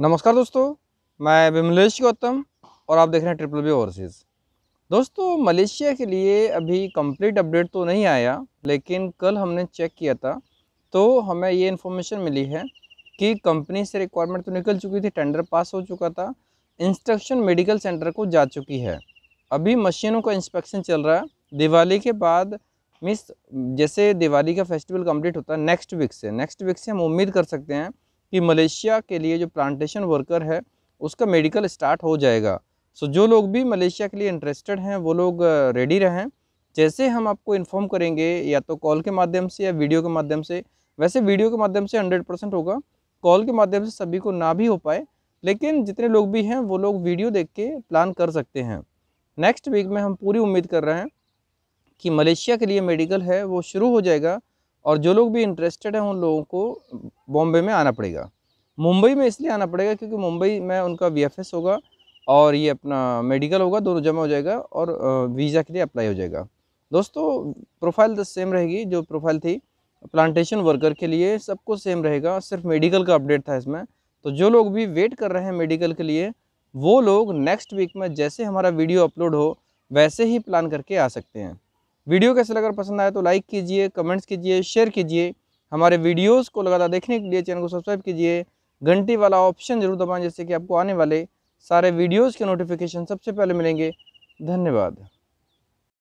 नमस्कार दोस्तों मैं विमलेश गौतम और आप देख रहे हैं ट्रिपल बी ओवरसीज़ दोस्तों मलेशिया के लिए अभी कंप्लीट अपडेट तो नहीं आया लेकिन कल हमने चेक किया था तो हमें ये इन्फॉर्मेशन मिली है कि कंपनी से रिक्वायरमेंट तो निकल चुकी थी टेंडर पास हो चुका था इंस्ट्रक्शन मेडिकल सेंटर को जा चुकी है अभी मशीनों का इंस्पेक्शन चल रहा है दिवाली के बाद मिस जैसे दिवाली का फेस्टिवल कंप्लीट होता है नेक्स्ट वीक से नेक्स्ट वीक से हम उम्मीद कर सकते हैं कि मलेशिया के लिए जो प्लांटेशन वर्कर है उसका मेडिकल स्टार्ट हो जाएगा सो जो लोग भी मलेशिया के लिए इंटरेस्टेड हैं वो लोग रेडी रहें जैसे हम आपको इन्फॉर्म करेंगे या तो कॉल के माध्यम से या वीडियो के माध्यम से वैसे वीडियो के माध्यम से हंड्रेड परसेंट होगा कॉल के माध्यम से सभी को ना भी हो पाए लेकिन जितने लोग भी हैं वो लोग वीडियो देख के प्लान कर सकते हैं नेक्स्ट वीक में हम पूरी उम्मीद कर रहे हैं कि मलेशिया के लिए मेडिकल है वो शुरू हो जाएगा और जो लोग भी इंटरेस्टेड हैं उन लोगों को बॉम्बे में आना पड़ेगा मुंबई में इसलिए आना पड़ेगा क्योंकि मुंबई में उनका वी होगा और ये अपना मेडिकल होगा दोनों जमा हो जाएगा और वीज़ा के लिए अप्लाई हो जाएगा दोस्तों प्रोफाइल तो सेम रहेगी जो प्रोफाइल थी प्लांटेशन वर्कर के लिए सबको सेम रहेगा सिर्फ मेडिकल का अपडेट था इसमें तो जो लोग भी वेट कर रहे हैं मेडिकल के लिए वो लोग नेक्स्ट वीक में जैसे हमारा वीडियो अपलोड हो वैसे ही प्लान करके आ सकते हैं वीडियो कैसे लगा पसंद आया तो लाइक कीजिए कमेंट्स कीजिए शेयर कीजिए हमारे वीडियोस को लगातार देखने के लिए चैनल को सब्सक्राइब कीजिए घंटी वाला ऑप्शन जरूर दबाएं जैसे कि आपको आने वाले सारे वीडियोस के नोटिफिकेशन सबसे पहले मिलेंगे धन्यवाद